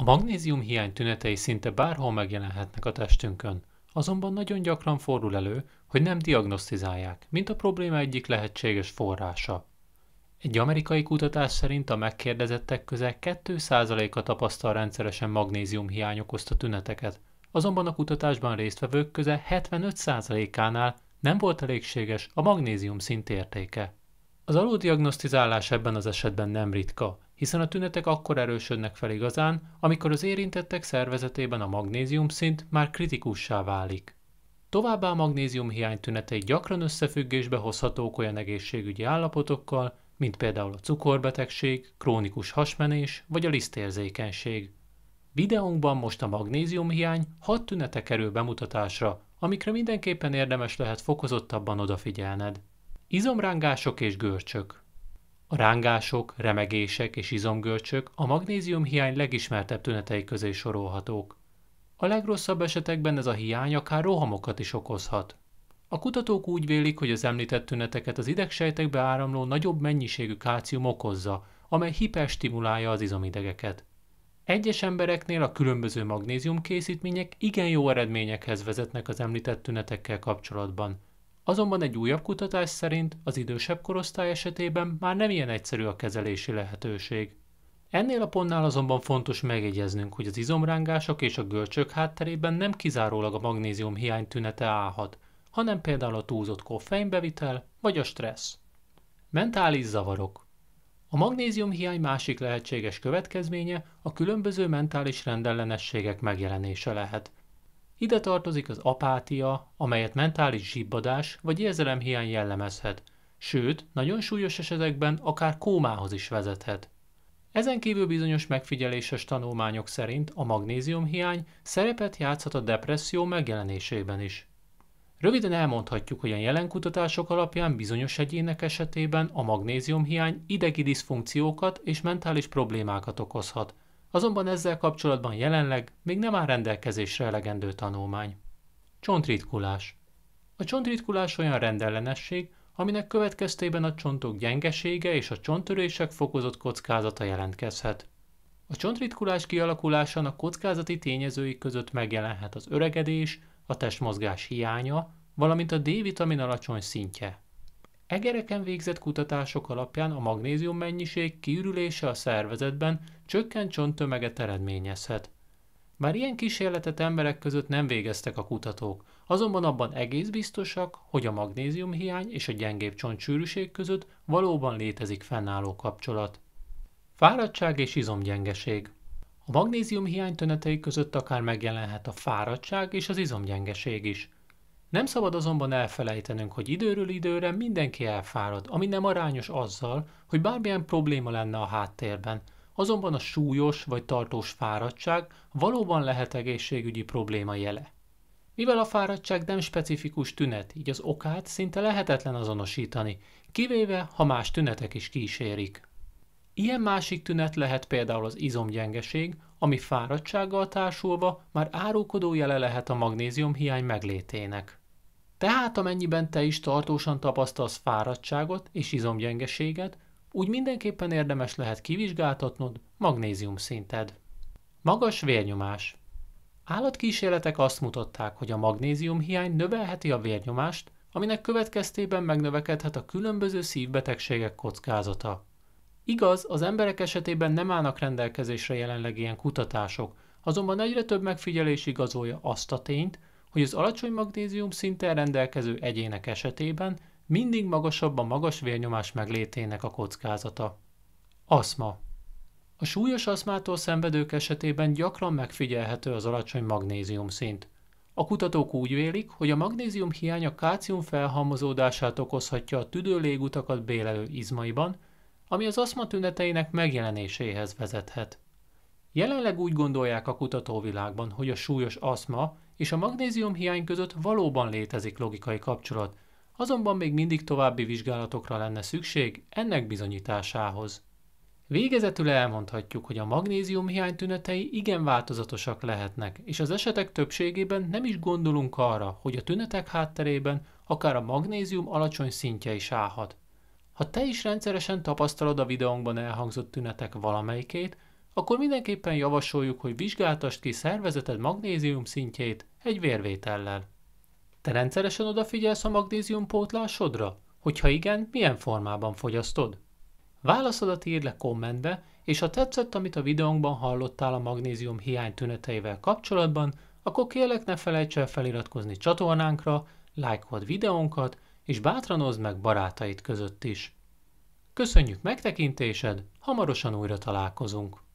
A magnézium hiány tünetei szinte bárhol megjelenhetnek a testünkön, azonban nagyon gyakran fordul elő, hogy nem diagnosztizálják, mint a probléma egyik lehetséges forrása. Egy amerikai kutatás szerint a megkérdezettek közel 2%-a tapasztal rendszeresen magnézium hiány okozta tüneteket, azonban a kutatásban résztvevők közel 75%-ánál nem volt elégséges a magnézium szintértéke. Az aludiagnosztizálás ebben az esetben nem ritka, hiszen a tünetek akkor erősödnek fel igazán, amikor az érintettek szervezetében a magnézium szint már kritikussá válik. Továbbá a magnézium hiány tünetei gyakran összefüggésbe hozhatók olyan egészségügyi állapotokkal, mint például a cukorbetegség, krónikus hasmenés vagy a lisztérzékenység. Videónkban most a magnézium hiány hat tünete kerül bemutatásra, amikre mindenképpen érdemes lehet fokozottabban odafigyelned. Izomrángások és görcsök a rángások, remegések és izomgörcsök a magnézium hiány legismertebb tünetei közé sorolhatók. A legrosszabb esetekben ez a hiány akár rohamokat is okozhat. A kutatók úgy vélik, hogy az említett tüneteket az idegsejtekbe áramló nagyobb mennyiségű kálcium okozza, amely hiperstimulálja az izomidegeket. Egyes embereknél a különböző magnézium készítmények igen jó eredményekhez vezetnek az említett tünetekkel kapcsolatban – Azonban egy újabb kutatás szerint az idősebb korosztály esetében már nem ilyen egyszerű a kezelési lehetőség. Ennél a pontnál azonban fontos megjegyeznünk, hogy az izomrángások és a görcsök hátterében nem kizárólag a magnézium hiány tünete állhat, hanem például a túlzott koffeinbevitel vagy a stressz. Mentális zavarok A magnézium hiány másik lehetséges következménye a különböző mentális rendellenességek megjelenése lehet – ide tartozik az apátia, amelyet mentális zsibbadás vagy érzelemhiány jellemezhet, sőt, nagyon súlyos esetekben akár kómához is vezethet. Ezen kívül bizonyos megfigyeléses tanulmányok szerint a magnéziumhiány szerepet játszhat a depresszió megjelenésében is. Röviden elmondhatjuk, hogy a jelen kutatások alapján bizonyos egyének esetében a magnéziumhiány idegi diszfunkciókat és mentális problémákat okozhat, azonban ezzel kapcsolatban jelenleg még nem áll rendelkezésre elegendő tanulmány. Csontritkulás A csontritkulás olyan rendellenesség, aminek következtében a csontok gyengesége és a csonttörések fokozott kockázata jelentkezhet. A csontritkulás kialakulásának kockázati tényezői között megjelenhet az öregedés, a testmozgás hiánya, valamint a D-vitamin alacsony szintje. Egereken végzett kutatások alapján a magnézium mennyiség kiürülése a szervezetben csökkent csonttömeget eredményezhet. Bár ilyen kísérletet emberek között nem végeztek a kutatók, azonban abban egész biztosak, hogy a magnézium hiány és a gyengébb csontsűrűség között valóban létezik fennálló kapcsolat. Fáradtság és izomgyengeség A magnézium hiány tünetei között akár megjelenhet a fáradtság és az izomgyengeség is – nem szabad azonban elfelejtenünk, hogy időről időre mindenki elfárad, ami nem arányos azzal, hogy bármilyen probléma lenne a háttérben, azonban a súlyos vagy tartós fáradtság valóban lehet egészségügyi probléma jele. Mivel a fáradtság nem specifikus tünet, így az okát szinte lehetetlen azonosítani, kivéve ha más tünetek is kísérik. Ilyen másik tünet lehet például az izomgyengeség, ami fáradtsággal társulva már árulkodó jele lehet a magnézium hiány meglétének. Tehát amennyiben te is tartósan tapasztalsz fáradtságot és izomgyengeséget, úgy mindenképpen érdemes lehet kivizsgáltatnod magnézium szinted. Magas vérnyomás Állatkísérletek azt mutatták, hogy a magnézium hiány növelheti a vérnyomást, aminek következtében megnövekedhet a különböző szívbetegségek kockázata. Igaz, az emberek esetében nem állnak rendelkezésre jelenleg ilyen kutatások, azonban egyre több megfigyelés igazolja azt a tényt, hogy az alacsony magnézium szinten rendelkező egyének esetében mindig magasabb a magas vérnyomás meglétének a kockázata. Aszma A súlyos aszmától szenvedők esetében gyakran megfigyelhető az alacsony magnézium szint. A kutatók úgy vélik, hogy a magnézium hiánya kálcium felhalmozódását okozhatja a tüdő légutakat bélelő izmaiban, ami az aszma tüneteinek megjelenéséhez vezethet. Jelenleg úgy gondolják a kutatóvilágban, hogy a súlyos aszma és a magnézium hiány között valóban létezik logikai kapcsolat, azonban még mindig további vizsgálatokra lenne szükség ennek bizonyításához. Végezetül elmondhatjuk, hogy a magnézium hiány tünetei igen változatosak lehetnek, és az esetek többségében nem is gondolunk arra, hogy a tünetek hátterében akár a magnézium alacsony szintje is állhat. Ha te is rendszeresen tapasztalod a videónkban elhangzott tünetek valamelyikét, akkor mindenképpen javasoljuk, hogy vizsgáltasd ki szervezeted magnézium szintjét egy vérvétellel. Te rendszeresen odafigyelsz a magnézium pótlásodra? Hogyha igen, milyen formában fogyasztod? Válaszodat írd le kommentbe, és ha tetszett, amit a videónkban hallottál a magnézium hiány tüneteivel kapcsolatban, akkor kérlek ne felejts el feliratkozni csatornánkra, lájkold videónkat, és bátran oszd meg barátaid között is. Köszönjük megtekintésed, hamarosan újra találkozunk!